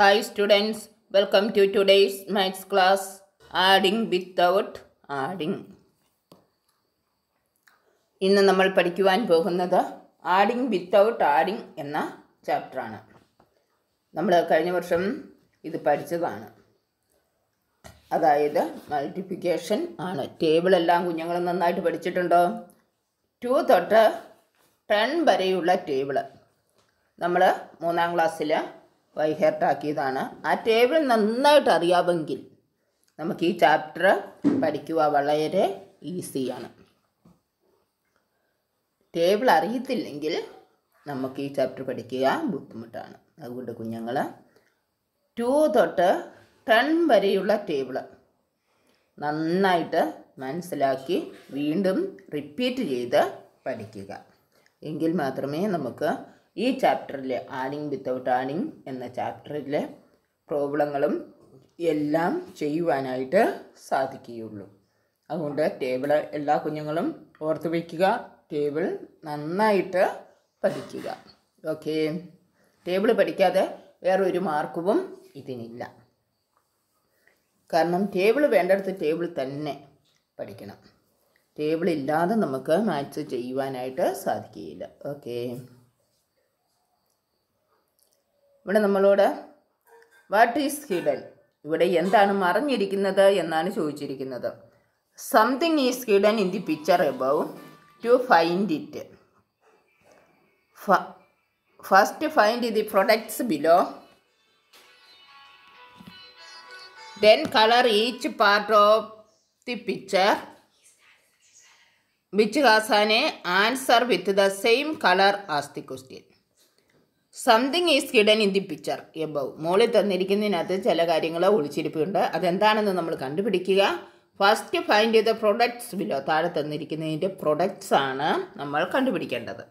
Hi students welcome to today's maths class adding without adding ഇന്ന് നമ്മൾ പഠിക്കുവാൻ പോകുന്നത് ആഡിങ് വിത്തൗട്ട് ആഡിങ് എന്ന ചാപ്റ്ററാണ് നമ്മൾ കഴിഞ്ഞ വർഷം ഇത് പഠിച്ചതാണ് അതായത് മൾട്ടിപ്ലിക്കേഷൻ ആണ് ടേബിളെല്ലാം കുഞ്ഞുങ്ങൾ നന്നായിട്ട് പഠിച്ചിട്ടുണ്ടോ ടു തൊട്ട് ടെൻ വരെയുള്ള ടേബിള് നമ്മൾ മൂന്നാം ക്ലാസ്സിൽ വൈഹേർട്ടാക്കിയതാണ് ആ ടേബിൾ നന്നായിട്ട് അറിയാമെങ്കിൽ നമുക്ക് ഈ ചാപ്റ്റർ പഠിക്കുക വളരെ ഈസിയാണ് ടേബിൾ അറിയത്തില്ലെങ്കിൽ നമുക്ക് ഈ ചാപ്റ്റർ പഠിക്കുക ബുദ്ധിമുട്ടാണ് അതുകൊണ്ട് കുഞ്ഞുങ്ങൾ ടു തൊട്ട് ടെൺ വരെയുള്ള ടേബിള് നന്നായിട്ട് മനസ്സിലാക്കി വീണ്ടും റിപ്പീറ്റ് ചെയ്ത് പഠിക്കുക എങ്കിൽ മാത്രമേ നമുക്ക് ഈ ചാപ്റ്ററിലെ ആനിങ് വിത്തൗട്ട് ആനിങ് എന്ന ചാപ്റ്ററിലെ പ്രോബ്ലങ്ങളും എല്ലാം ചെയ്യുവാനായിട്ട് സാധിക്കുകയുള്ളൂ അതുകൊണ്ട് ടേബിള് എല്ലാ കുഞ്ഞുങ്ങളും ഓർത്ത് വയ്ക്കുക ടേബിൾ നന്നായിട്ട് പഠിക്കുക ഓക്കെ ടേബിൾ പഠിക്കാതെ വേറൊരു മാർക്കും ഇതിനില്ല കാരണം ടേബിൾ വേണ്ടടുത്ത് ടേബിൾ തന്നെ പഠിക്കണം ടേബിൾ ഇല്ലാതെ നമുക്ക് മാത്സ് ചെയ്യുവാനായിട്ട് സാധിക്കുകയില്ല ഓക്കേ ഇവിടെ നമ്മളോട് വാട്ട് ഈസ് ഹിഡൻ ഇവിടെ എന്താണ് മറഞ്ഞിരിക്കുന്നത് എന്നാണ് ചോദിച്ചിരിക്കുന്നത് something is hidden in the picture above to find it first find the products below then colour each part of the picture which has an answer with the same colour as the question something is hidden in the picture above മോളിൽ തന്നിരിക്കുന്നതിനകത്ത് ചില കാര്യങ്ങൾ ഒളിച്ചിരിപ്പുണ്ട് അതെന്താണെന്ന് നമ്മൾ കണ്ടുപിടിക്കുക first find ചെയ്ത products below താഴെ തന്നിരിക്കുന്നതിൻ്റെ പ്രൊഡക്ട്സ് ആണ് നമ്മൾ കണ്ടുപിടിക്കേണ്ടത്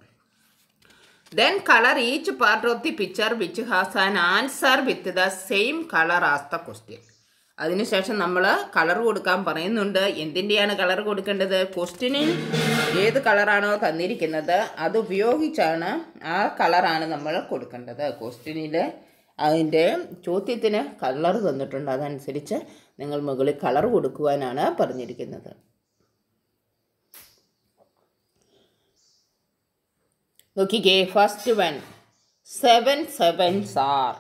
then colour each part of the picture which has an answer with the same colour as the question അതിനുശേഷം നമ്മൾ കളർ കൊടുക്കാൻ പറയുന്നുണ്ട് എന്തിൻ്റെയാണ് കളർ കൊടുക്കേണ്ടത് ക്വസ്റ്റിനിൽ ഏത് കളറാണോ തന്നിരിക്കുന്നത് അത് ഉപയോഗിച്ചാണ് ആ കളറാണ് നമ്മൾ കൊടുക്കേണ്ടത് ക്വസ്റ്റിനിൽ അതിൻ്റെ ചോദ്യത്തിന് കളർ തന്നിട്ടുണ്ട് അതനുസരിച്ച് നിങ്ങൾ മുകളിൽ കളർ കൊടുക്കുവാനാണ് പറഞ്ഞിരിക്കുന്നത് നോക്കിക്കേ first one seven seven are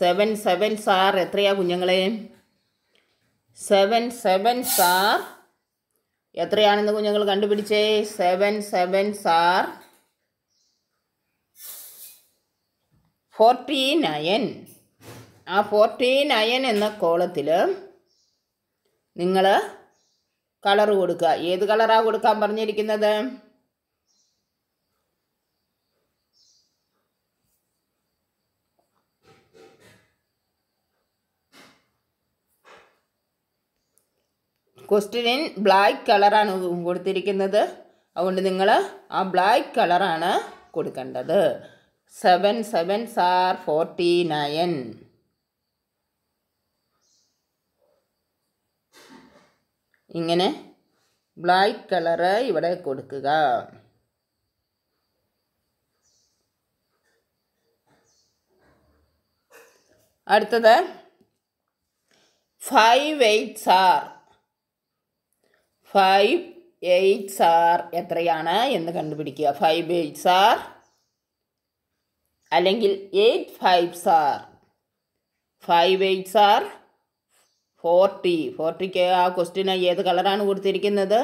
seven seven are എത്രയാ കുഞ്ഞുങ്ങളെയും സെവൻ സെവൻസ് ആർ എത്രയാണെന്ന് കുഞ്ഞുങ്ങൾ കണ്ടുപിടിച്ചേ seven sevens are forty nine ആ ഫോർട്ടി നയൻ എന്ന കോളത്തിൽ നിങ്ങൾ കളർ കൊടുക്കുക ഏത് കളറാണ് കൊടുക്കാൻ പറഞ്ഞിരിക്കുന്നത് ക്വസ്റ്റ്യനിൽ ബ്ലാക്ക് കളറാണ് കൊടുത്തിരിക്കുന്നത് അതുകൊണ്ട് നിങ്ങൾ ആ ബ്ലാക്ക് കളറാണ് കൊടുക്കേണ്ടത് seven sevens are forty nine ഇങ്ങനെ ബ്ലാക്ക് കളറ് ഇവിടെ കൊടുക്കുക അടുത്തത് five eights are five eights are എത്രയാണ് എന്ന് കണ്ടുപിടിക്കുക ഫൈവ് എയ്റ്റ്സ് ആർ അല്ലെങ്കിൽ eight fives are five eights are forty ഫോർട്ടിക്ക് ആ ക്വസ്റ്റിന് ഏത് കളറാണ് കൊടുത്തിരിക്കുന്നത്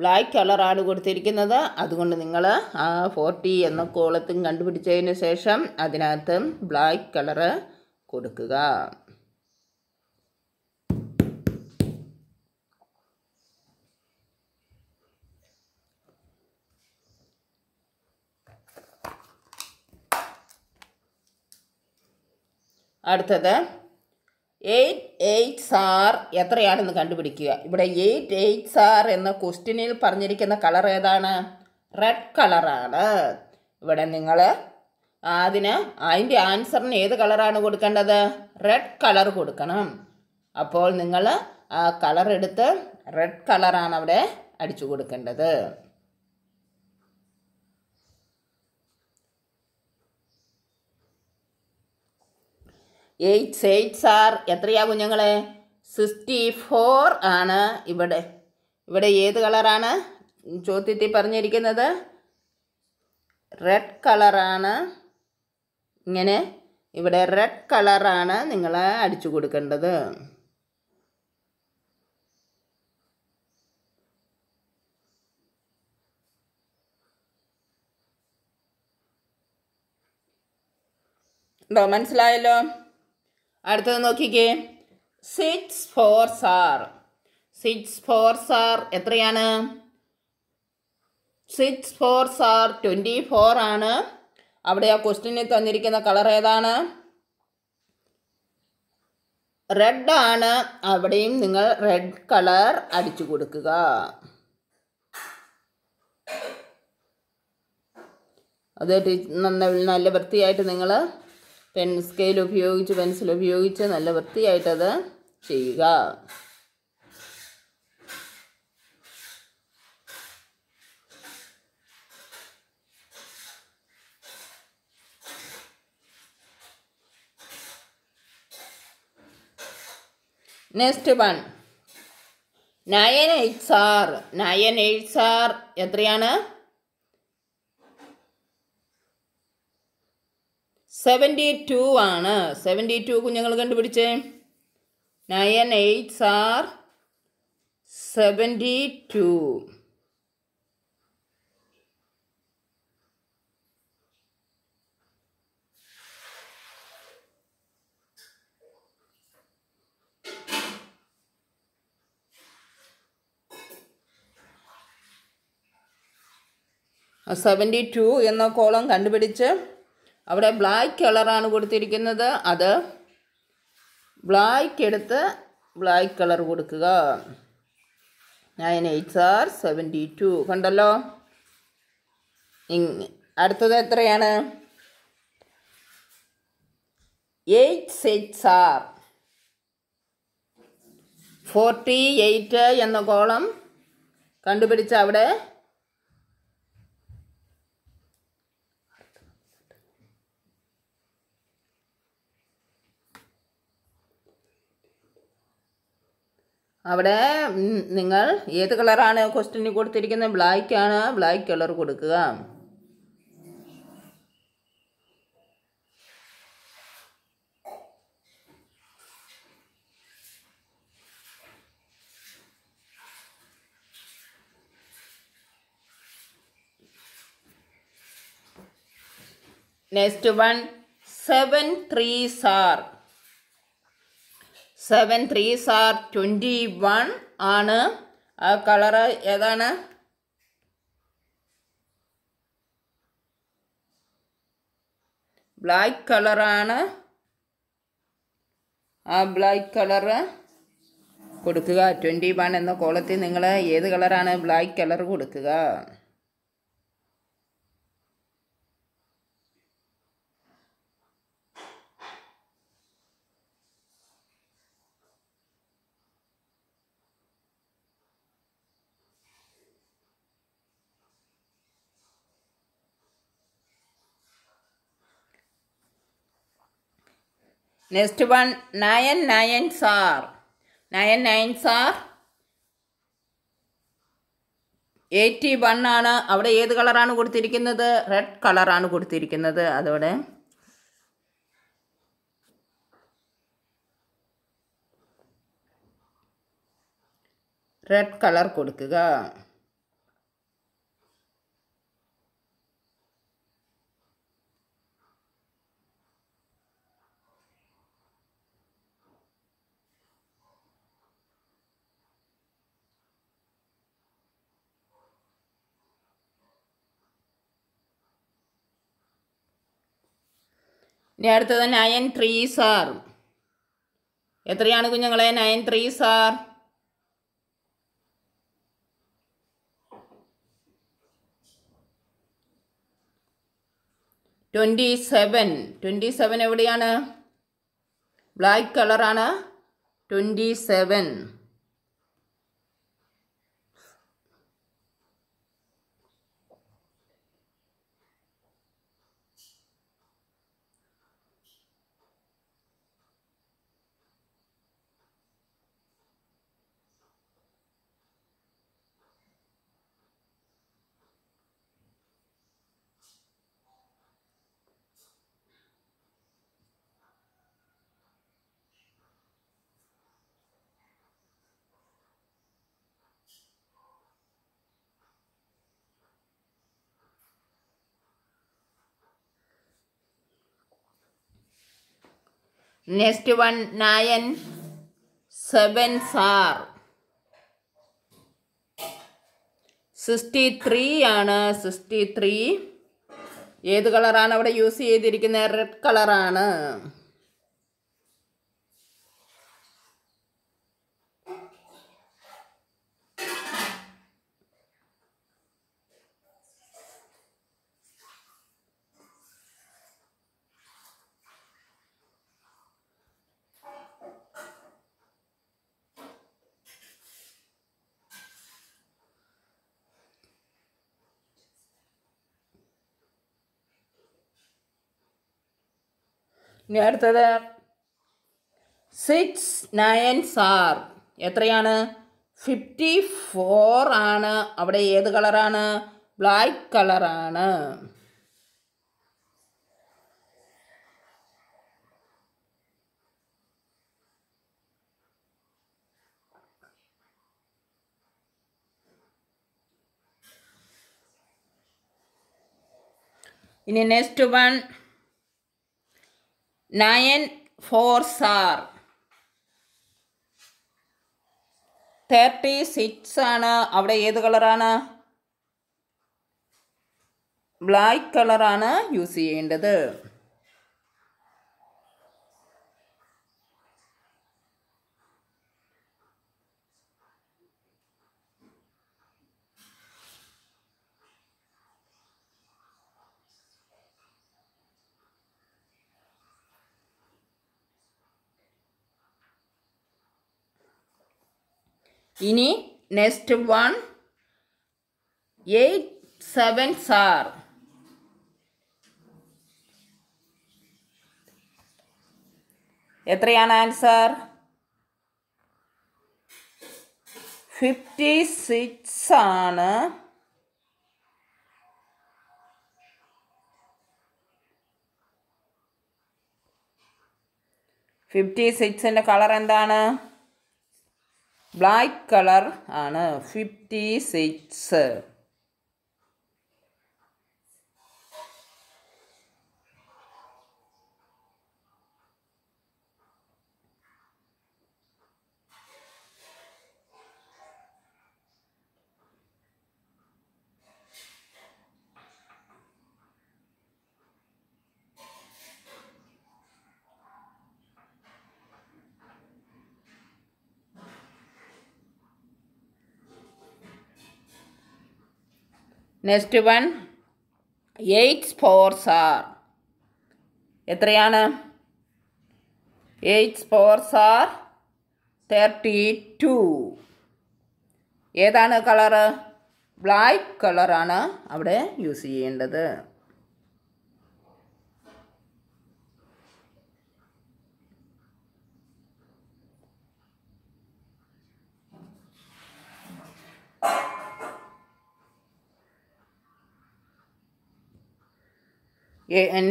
ബ്ലാക്ക് കളറാണ് കൊടുത്തിരിക്കുന്നത് അതുകൊണ്ട് നിങ്ങൾ ആ ഫോർട്ടി എന്ന കോളത്തും കണ്ടുപിടിച്ചതിന് ശേഷം അതിനകത്ത് ബ്ലാക്ക് കളറ് കൊടുക്കുക അടുത്തത് എയ്റ്റ് എയ്റ്റ്സ് ആർ എത്രയാണെന്ന് കണ്ടുപിടിക്കുക ഇവിടെ എയ്റ്റ് എയ്റ്റ്സ് ആർ എന്ന ക്വസ്റ്റ്യനിൽ പറഞ്ഞിരിക്കുന്ന കളർ ഏതാണ് റെഡ് കളറാണ് ഇവിടെ നിങ്ങൾ അതിന് അതിൻ്റെ ആൻസറിന് ഏത് കളറാണ് കൊടുക്കേണ്ടത് റെഡ് കളർ കൊടുക്കണം അപ്പോൾ നിങ്ങൾ ആ കളർ എടുത്ത് റെഡ് കളറാണ് അവിടെ അടിച്ചു കൊടുക്കേണ്ടത് എയ്റ്റ്സ് എയ്റ്റ്സ് ആർ എത്രയാ കുഞ്ഞുങ്ങളെ സിക്സ്റ്റി ഫോർ ആണ് ഇവിടെ ഇവിടെ ഏത് കളറാണ് ചോദ്യത്തിൽ പറഞ്ഞിരിക്കുന്നത് റെഡ് കളറാണ് ഇങ്ങനെ ഇവിടെ റെഡ് കളറാണ് നിങ്ങൾ അടിച്ചു കൊടുക്കേണ്ടത് മനസ്സിലായല്ലോ അടുത്തത് നോക്കിക്കേ six fours are six fours are എത്രയാണ് six fours are twenty four ആണ് അവിടെ ആ ക്വസ്റ്റിനിൽ തന്നിരിക്കുന്ന കളർ ഏതാണ് റെഡ് ആണ് അവിടെയും നിങ്ങൾ റെഡ് കളർ അടിച്ചു കൊടുക്കുക അത് നല്ല വൃത്തിയായിട്ട് നിങ്ങൾ പെൻ സ്കെയിൽ ഉപയോഗിച്ച് പെൻസിൽ ഉപയോഗിച്ച് നല്ല വൃത്തിയായിട്ടത് ചെയ്യുക next one nine eights are nine eights are എത്രയാണ് സെവൻറ്റി ടു ആണ് സെവൻറ്റി ടു കുഞ്ഞുങ്ങൾ കണ്ടുപിടിച്ചേ nine eights are seventy two seventy two എന്ന കോളം കണ്ടുപിടിച്ച് അവിടെ ബ്ലാക്ക് കളറാണ് കൊടുത്തിരിക്കുന്നത് അത് ബ്ലാക്ക് എടുത്ത് ബ്ലാക്ക് കളർ കൊടുക്കുക nine eight are seventy two കണ്ടല്ലോ അടുത്തത് എത്രയാണ് eight six are forty eight എന്ന കോളം കണ്ടുപിടിച്ച അവിടെ അവിടെ നിങ്ങൾ ഏത് കളറാണ് ക്വസ്റ്റ്യനിൽ കൊടുത്തിരിക്കുന്നത് ബ്ലാക്കാണ് ബ്ലാക്ക് കളർ കൊടുക്കുക next one seven three are seven threes are twenty one ആണ് ആ കളറ് ഏതാണ് ബ്ലാക്ക് കളറാണ് ആ ബ്ലാക്ക് കളറ് കൊടുക്കുക ട്വൻറ്റി വൺ എന്ന കോളത്തിൽ നിങ്ങൾ ഏത് കളറാണ് ബ്ലാക്ക് കളർ കൊടുക്കുക next one nine nines are nine nines are eighty one ആണ് അവിടെ ഏത് കളറാണ് കൊടുത്തിരിക്കുന്നത് റെഡ് കളറാണ് കൊടുത്തിരിക്കുന്നത് അതോടെ റെഡ് കളർ കൊടുക്കുക ഇനി അടുത്തത് നയൻ ത്രീ സാർ എത്രയാണ് കുഞ്ഞുങ്ങളെ nine threes are twenty seven twenty seven എവിടെയാണ് ബ്ലാക്ക് കളറാണ് twenty seven next one nine sevens are sixty three ആണ് സിക്സ്റ്റി ത്രീ ഏത് കളറാണ് അവിടെ യൂസ് ചെയ്തിരിക്കുന്നത് റെഡ് കളറാണ് അടുത്തത് സിക്സ് നയൻ ആർ എത്രയാണ് ഫിഫ്റ്റി ഫോർ ആണ് അവിടെ ഏത് കളറാണ് ബ്ലാക്ക് കളറാണ് ഇനി next one nine fours are thirty six ആണ് അവിടെ ഏത് കളറാണ് ബ്ലാക്ക് കളറാണ് യൂസ് ചെയ്യേണ്ടത് ഇനി next one eight sevens are എത്രയാണ് ആൻസർ ഫിഫ്റ്റി സിക്സ് ആണ് ഫിഫ്റ്റി സിക്സിൻ്റെ കളർ എന്താണ് பிளாக் கலர் ஆன fifty six next one eight fours are എത്രയാണ് eight fours are thirty two ഏതാണ് കളറ് ബ്ലാക്ക് കളറാണ് അവിടെ യൂസ് ചെയ്യേണ്ടത്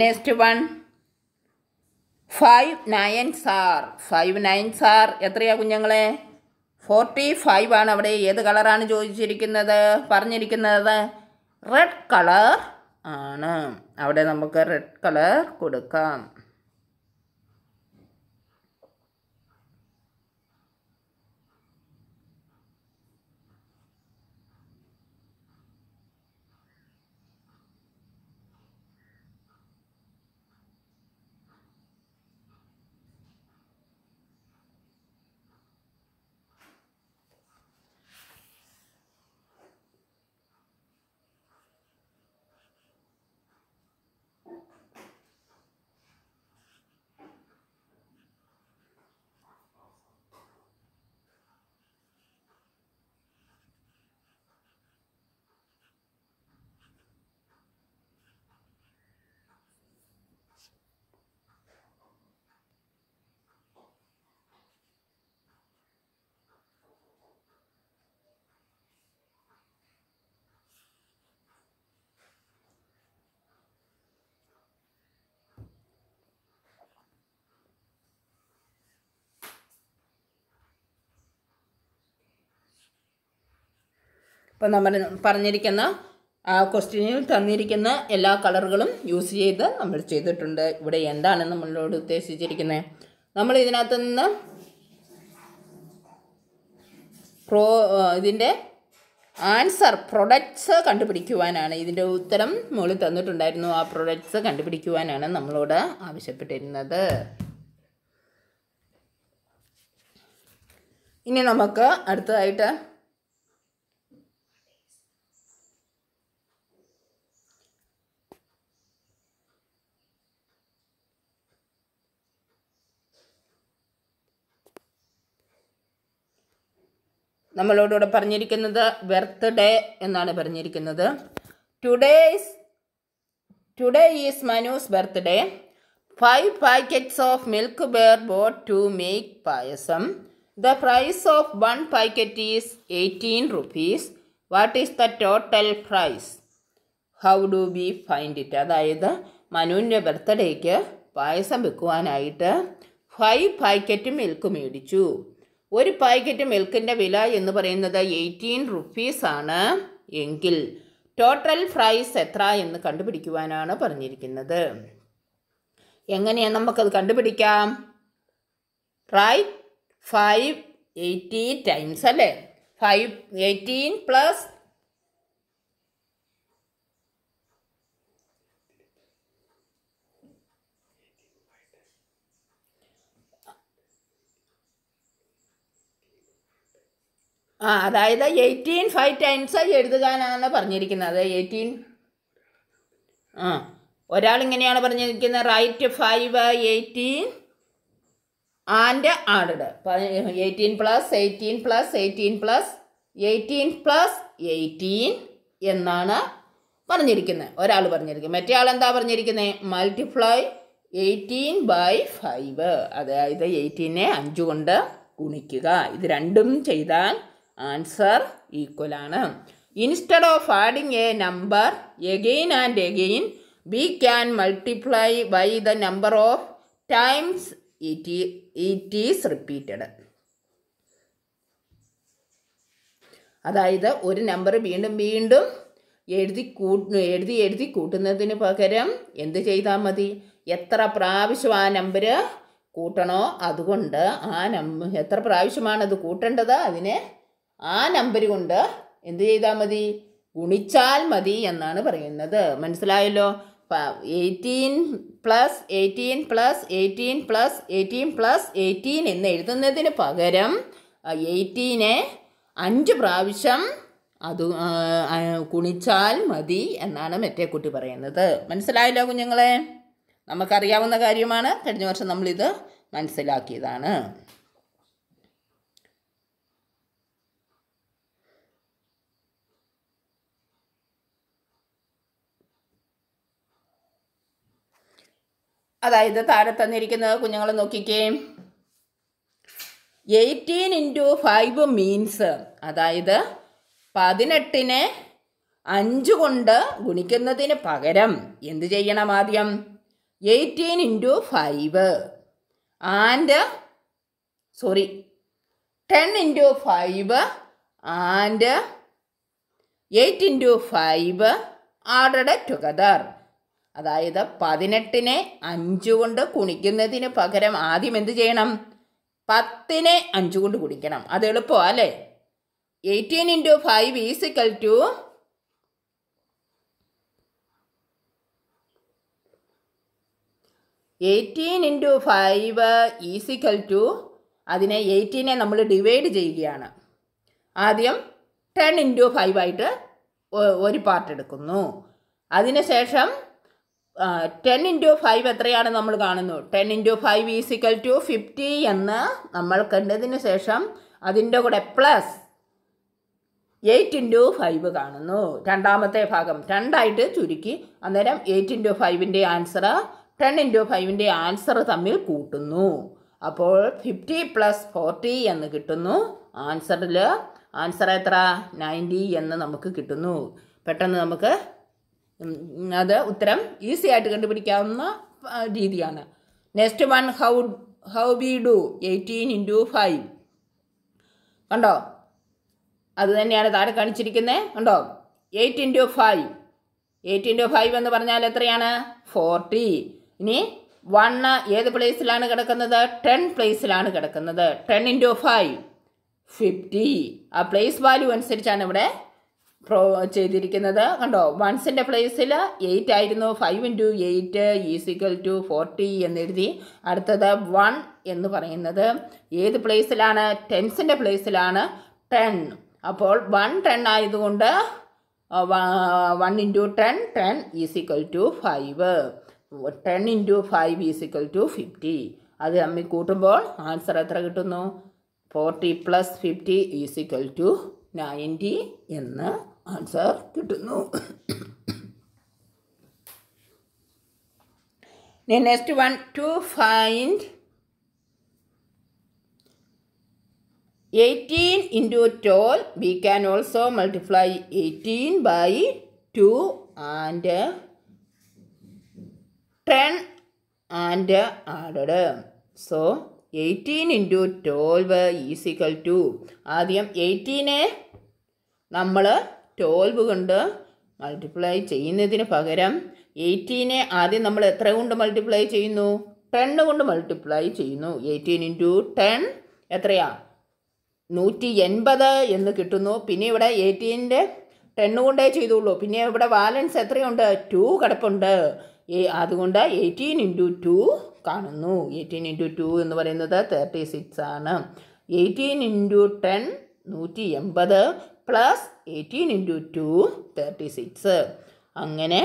next one five nines are five nines are എത്രയാണ് കുഞ്ഞുങ്ങളെ ഫോർട്ടി ഫൈവ് ആണ് അവിടെ ഏത് കളറാണ് ചോദിച്ചിരിക്കുന്നത് പറഞ്ഞിരിക്കുന്നത് റെഡ് കളർ ആണ് അവിടെ നമുക്ക് റെഡ് കളർ കൊടുക്കാം ഇപ്പം നമ്മൾ പറഞ്ഞിരിക്കുന്ന ആ ക്വസ്റ്റ്യനിൽ തന്നിരിക്കുന്ന എല്ലാ കളറുകളും യൂസ് ചെയ്ത് നമ്മൾ ചെയ്തിട്ടുണ്ട് ഇവിടെ എന്താണ് നമ്മളോട് ഉദ്ദേശിച്ചിരിക്കുന്നത് നമ്മൾ ഇതിനകത്ത് നിന്ന് പ്രോ ഇതിൻ്റെ ആൻസർ പ്രൊഡക്ട്സ് കണ്ടുപിടിക്കുവാനാണ് ഇതിൻ്റെ ഉത്തരം മുകളിൽ തന്നിട്ടുണ്ടായിരുന്നു ആ പ്രൊഡക്ട്സ് കണ്ടുപിടിക്കുവാനാണ് നമ്മളോട് ആവശ്യപ്പെട്ടിരുന്നത് ഇനി നമുക്ക് അടുത്തതായിട്ട് നമ്മളോടിവിടെ പറഞ്ഞിരിക്കുന്നത് ബർത്ത് ഡേ എന്നാണ് പറഞ്ഞിരിക്കുന്നത് today's today is Manu's birthday five packets of milk were bought to make payasam the price of one packet is eighteen rupees what is the total price how do we find it അതായത് മനുവിൻ്റെ ബർത്ത്ഡേക്ക് പായസം വെക്കുവാനായിട്ട് five packet milk മേടിച്ചു ഒരു packet മിൽക്കിൻ്റെ വില എന്ന് പറയുന്നത് eighteen റുപ്പീസാണ് എങ്കിൽ ടോട്ടൽ പ്രൈസ് എത്ര എന്ന് കണ്ടുപിടിക്കുവാനാണ് പറഞ്ഞിരിക്കുന്നത് എങ്ങനെയാണ് നമുക്കത് കണ്ടുപിടിക്കാം റൈറ്റ് ഫൈവ് എയ്റ്റി ടൈംസ് അല്ലേ ഫൈവ് എയ്റ്റീൻ പ്ലസ് ആ അതായത് എയ്റ്റീൻ ഫൈവ് ടൈംസ് എഴുതുകാനാണ് പറഞ്ഞിരിക്കുന്നത് എയ്റ്റീൻ ആ ഒരാൾ ഇങ്ങനെയാണ് പറഞ്ഞിരിക്കുന്നത് right five eighteen and added eighteen plus eighteen plus eighteen plus eighteen plus eighteen എന്നാണ് പറഞ്ഞിരിക്കുന്നത് ഒരാൾ പറഞ്ഞിരിക്കുന്നത് മറ്റേ ആൾ എന്താ പറഞ്ഞിരിക്കുന്നത് മൾട്ടിപ്ലൈ എയ്റ്റീൻ ബൈ ഫൈവ് അതായത് എയ്റ്റീനെ അഞ്ച് കൊണ്ട് ഗുണിക്കുക ഇത് രണ്ടും ചെയ്താൽ ആൻസർ ഈക്വൽ ആണ് instead of adding a number again and again we can multiply by the number of times it it is repeated അതായത് ഒരു നമ്പർ വീണ്ടും വീണ്ടും എഴുതി കൂട്ട എഴുതി എഴുതി കൂട്ടുന്നതിന് പകരം എന്ത് ചെയ്താൽ മതി എത്ര പ്രാവശ്യം ആ നമ്പർ കൂട്ടണോ അതുകൊണ്ട് ആ നമ്പർ എത്ര പ്രാവശ്യമാണത് കൂട്ടേണ്ടത് അതിനെ ആ നമ്പർ കൊണ്ട് എന്ത് ചെയ്താൽ മതി ഗുണിച്ചാൽ മതി എന്നാണ് പറയുന്നത് മനസ്സിലായല്ലോ eighteen plus eighteen plus eighteen plus eighteen plus eighteen എന്ന് എഴുതുന്നതിന് പകരം എയ്റ്റീനെ അഞ്ച് പ്രാവശ്യം അത് കുണിച്ചാൽ മതി എന്നാണ് മറ്റേ കുട്ടി പറയുന്നത് മനസ്സിലായല്ലോ കുഞ്ഞുങ്ങളെ നമുക്കറിയാവുന്ന കാര്യമാണ് കഴിഞ്ഞ വർഷം നമ്മളിത് മനസ്സിലാക്കിയതാണ് അതായത് താഴെ തന്നിരിക്കുന്നത് കുഞ്ഞുങ്ങൾ നോക്കിക്കേ എയ്റ്റീൻ ഇൻറ്റു ഫൈവ് മീൻസ് അതായത് പതിനെട്ടിനെ അഞ്ച് കൊണ്ട് ഗുണിക്കുന്നതിന് പകരം എന്ത് ചെയ്യണം ആദ്യം eighteen into five and sorry ten into five and eight into five added together അതായത് പതിനെട്ടിനെ അഞ്ച് കൊണ്ട് കുണിക്കുന്നതിന് പകരം ആദ്യം എന്ത് ചെയ്യണം പത്തിനെ അഞ്ച് കൊണ്ട് കുടിക്കണം അത് എളുപ്പമാണ് അല്ലേ eighteen into five is equal to eighteen into five is equal to അതിനെ എയ്റ്റീനെ നമ്മൾ ഡിവൈഡ് ചെയ്യുകയാണ് ആദ്യം ടെൻ ഇൻറ്റു ഫൈവ് ആയിട്ട് ഒരു പാർട്ട് എടുക്കുന്നു അതിനുശേഷം ടെൻ ഇൻറ്റു ഫൈവ് എത്രയാണ് നമ്മൾ കാണുന്നു ten into five is equal to fifty എന്ന് നമ്മൾ കണ്ടതിന് ശേഷം അതിൻ്റെ കൂടെ പ്ലസ് എയ്റ്റ് ഇൻറ്റു ഫൈവ് കാണുന്നു രണ്ടാമത്തെ ഭാഗം രണ്ടായിട്ട് ചുരുക്കി അന്നേരം എയ്റ്റ് ഇൻറ്റു ഫൈവിൻ്റെ ആൻസർ ടെൻ ഇൻറ്റു ഫൈവിൻ്റെ ആൻസർ തമ്മിൽ കൂട്ടുന്നു അപ്പോൾ ഫിഫ്റ്റി പ്ലസ് ഫോർട്ടി എന്ന് കിട്ടുന്നു ആൻസറിൽ ആൻസർ എത്ര നയൻറ്റി എന്ന് നമുക്ക് കിട്ടുന്നു പെട്ടെന്ന് നമുക്ക് അത് ഉത്തരം ഈസി ആയിട്ട് കണ്ടുപിടിക്കാവുന്ന രീതിയാണ് next one how how we do eighteen into five കണ്ടോ അത് തന്നെയാണ് താഴെ കാണിച്ചിരിക്കുന്നത് കണ്ടോ eight into five eight into five എന്ന് പറഞ്ഞാൽ എത്രയാണ് ഫോർട്ടി ഇനി വണ്ണ് ഏത് പ്ലേസിലാണ് കിടക്കുന്നത് ടെൻ പ്ലേസിലാണ് കിടക്കുന്നത് ടെൻ ഇൻറ്റു ഫൈവ് ഫിഫ്റ്റി ആ പ്ലേസ് വാല്യൂ അനുസരിച്ചാണ് ഇവിടെ പ്രോ ചെയ്തിരിക്കുന്നത് കണ്ടോ വൺസിൻ്റെ പ്ലേസിൽ എയ്റ്റ് ആയിരുന്നു five into eight is equal to forty എന്നെഴുതി അടുത്തത് വൺ എന്ന് പറയുന്നത് ഏത് പ്ലേസിലാണ് ടെൻസിൻ്റെ പ്ലേസിലാണ് ടെൻ അപ്പോൾ വൺ ടെൻ ആയതുകൊണ്ട് one into ten ten is equal to five ten into five is equal to fifty അത് തമ്മിൽ കൂട്ടുമ്പോൾ ആൻസർ എത്ര കിട്ടുന്നു forty plus fifty is equal to ninety എന്ന് answer kittunu the next one to find 18 into 12 we can also multiply 18 by 2 and 10 and added so 18 into 12 is equal to. That is 18. We twelve കൊണ്ട് multiply ചെയ്യുന്നതിന് പകരം എയ്റ്റീനെ ആദ്യം നമ്മൾ എത്ര കൊണ്ട് multiply ചെയ്യുന്നു ten കൊണ്ട് മൾട്ടിപ്ലൈ ചെയ്യുന്നു എയ്റ്റീൻ ഇൻറ്റു ടെൻ എത്രയാ നൂറ്റി എൺപത് എന്ന് കിട്ടുന്നു പിന്നെ ഇവിടെ എയ്റ്റീൻ്റെ ടെൻ കൊണ്ടേ ചെയ്തുള്ളൂ പിന്നെ ഇവിടെ ബാലൻസ് എത്രയുണ്ട് ടു കിടപ്പുണ്ട് അതുകൊണ്ട് എയ്റ്റീൻ ഇൻറ്റു ടു കാണുന്നു എയ്റ്റീൻ ഇൻറ്റു ടു എന്ന് പറയുന്നത് തേർട്ടി സിക്സ് ആണ് എയ്റ്റീൻ ഇൻറ്റു ടെൻ നൂറ്റി എൺപത് plus eighteen into two thirty six അങ്ങനെ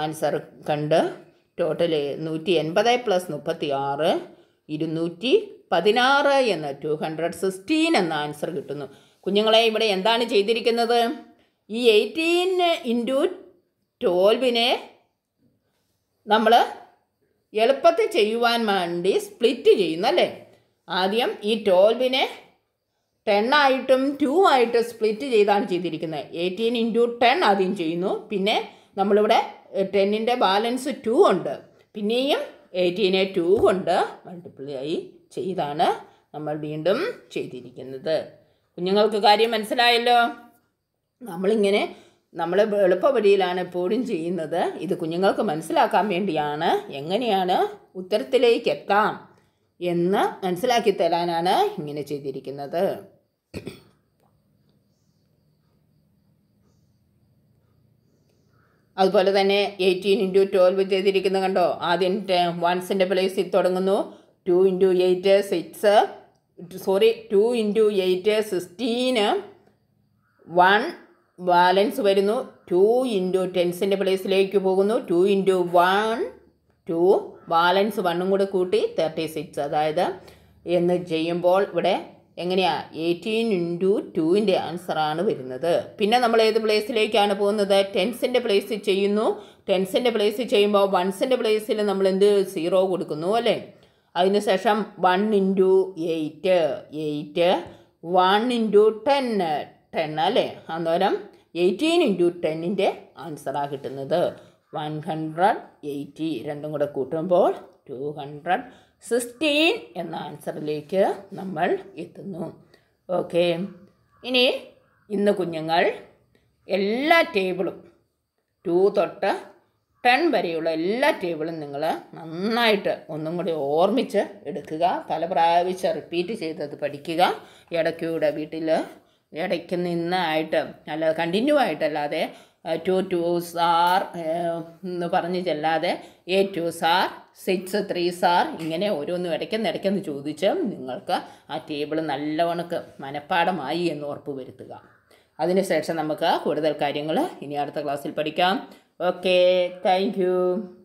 ആൻസർ കണ്ട് ടോട്ടൽ നൂറ്റി എൺപത് പ്ലസ് മുപ്പത്തി ആറ് ഇരുന്നൂറ്റി പതിനാറ് എന്ന ടു ഹൺഡ്രഡ് സിക്സ്റ്റീൻ എന്ന ആൻസർ കിട്ടുന്നു കുഞ്ഞുങ്ങളെ ഇവിടെ എന്താണ് ചെയ്തിരിക്കുന്നത് ഈ എയ്റ്റീൻ ഇൻറ്റു ട്വൽവിനെ നമ്മൾ എളുപ്പത്തിൽ ചെയ്യുവാൻ വേണ്ടി സ്പ്ലിറ്റ് ചെയ്യുന്നു അല്ലേ ആദ്യം ഈ ട്വൽവിനെ ടെൻ ആയിട്ടും ടു ആയിട്ട് സ്പ്ലിറ്റ് ചെയ്താണ് ചെയ്തിരിക്കുന്നത് എയ്റ്റീൻ ഇൻറ്റു ടെൻ ആദ്യം ചെയ്യുന്നു പിന്നെ നമ്മളിവിടെ ടെന്നിൻ്റെ ബാലൻസ് ടു ഉണ്ട് പിന്നെയും എയ്റ്റീനെ ടു കൊണ്ട് മൾട്ടിപ്ലൈ ചെയ്താണ് നമ്മൾ വീണ്ടും ചെയ്തിരിക്കുന്നത് കുഞ്ഞുങ്ങൾക്ക് കാര്യം മനസ്സിലായല്ലോ നമ്മളിങ്ങനെ നമ്മൾ എളുപ്പവഴിയിലാണ് എപ്പോഴും ചെയ്യുന്നത് ഇത് കുഞ്ഞുങ്ങൾക്ക് മനസ്സിലാക്കാൻ വേണ്ടിയാണ് എങ്ങനെയാണ് ഉത്തരത്തിലേക്ക് എത്താം എന്ന് മനസ്സിലാക്കി തരാനാണ് ഇങ്ങനെ ചെയ്തിരിക്കുന്നത് അതുപോലെ തന്നെ എയ്റ്റീൻ ഇൻറ്റു ട്വൽവ് ചെയ്തിരിക്കുന്നത് കണ്ടോ ആദ്യം വൺസിൻ്റെ പ്ലേസിൽ തുടങ്ങുന്നു two into eight six sorry two into eight സിക്സ്റ്റീന് വൺ ബാലൻസ് വരുന്നു ടു ഇൻറ്റു ടെൻസിൻ്റെ പ്ലേസിലേക്ക് പോകുന്നു two into one two balance വണ്ണും കൂടെ കൂട്ടി തേർട്ടി സിക്സ് അതായത് എന്ന് ചെയ്യുമ്പോൾ ഇവിടെ എങ്ങനെയാ എയ്റ്റീൻ ഇൻറ്റു ടുവിൻ്റെ ആൻസറാണ് വരുന്നത് പിന്നെ നമ്മൾ ഏത് പ്ലേസിലേക്കാണ് പോകുന്നത് ടെൻസിൻ്റെ പ്ലേസ് ചെയ്യുന്നു ടെൻസിൻ്റെ പ്ലേസ് ചെയ്യുമ്പോൾ വൺസിൻ്റെ പ്ലേസിൽ നമ്മൾ എന്ത് സീറോ കൊടുക്കുന്നു അല്ലേ അതിനുശേഷം one into eight eight one into ten ten അല്ലേ അന്നേരം എയ്റ്റീൻ ഇൻറ്റു ടെന്നിൻ്റെ ആൻസറാണ് കിട്ടുന്നത് വൺ ഹൺഡ്രഡ് എയ്റ്റി രണ്ടും കൂടെ കൂട്ടുമ്പോൾ ടു ഹൺഡ്രഡ് സിക്സ്റ്റീൻ എന്ന ആൻസറിലേക്ക് നമ്മൾ എത്തുന്നു ഓക്കെ ഇനി ഇന്ന് കുഞ്ഞുങ്ങൾ എല്ലാ ടേബിളും ടു തൊട്ട് ടെൻ വരെയുള്ള എല്ലാ ടേബിളും നിങ്ങൾ നന്നായിട്ട് ഒന്നും കൂടി ഓർമ്മിച്ച് എടുക്കുക പല പ്രാവശ്യം റിപ്പീറ്റ് ചെയ്തത് പഠിക്കുക ഇടയ്ക്കൂടെ വീട്ടിൽ ഇടയ്ക്ക് നിന്നായിട്ട് അല്ലാതെ കണ്ടിന്യൂ ആയിട്ടല്ലാതെ ടു ടു സാർ എന്ന് പറഞ്ഞ് ചെല്ലാതെ എ twos are six threes are ഇങ്ങനെ ഓരോന്നും ഇടയ്ക്കെന്ന് ഇടയ്ക്കെന്ന് ചോദിച്ച് നിങ്ങൾക്ക് ആ ടേബിൾ നല്ലവണ്ണം മനഃപ്പാടമായി എന്ന് ഉറപ്പ് വരുത്തുക അതിനുശേഷം നമുക്ക് കൂടുതൽ കാര്യങ്ങൾ ഇനി അടുത്ത ക്ലാസ്സിൽ പഠിക്കാം ഓക്കെ താങ്ക്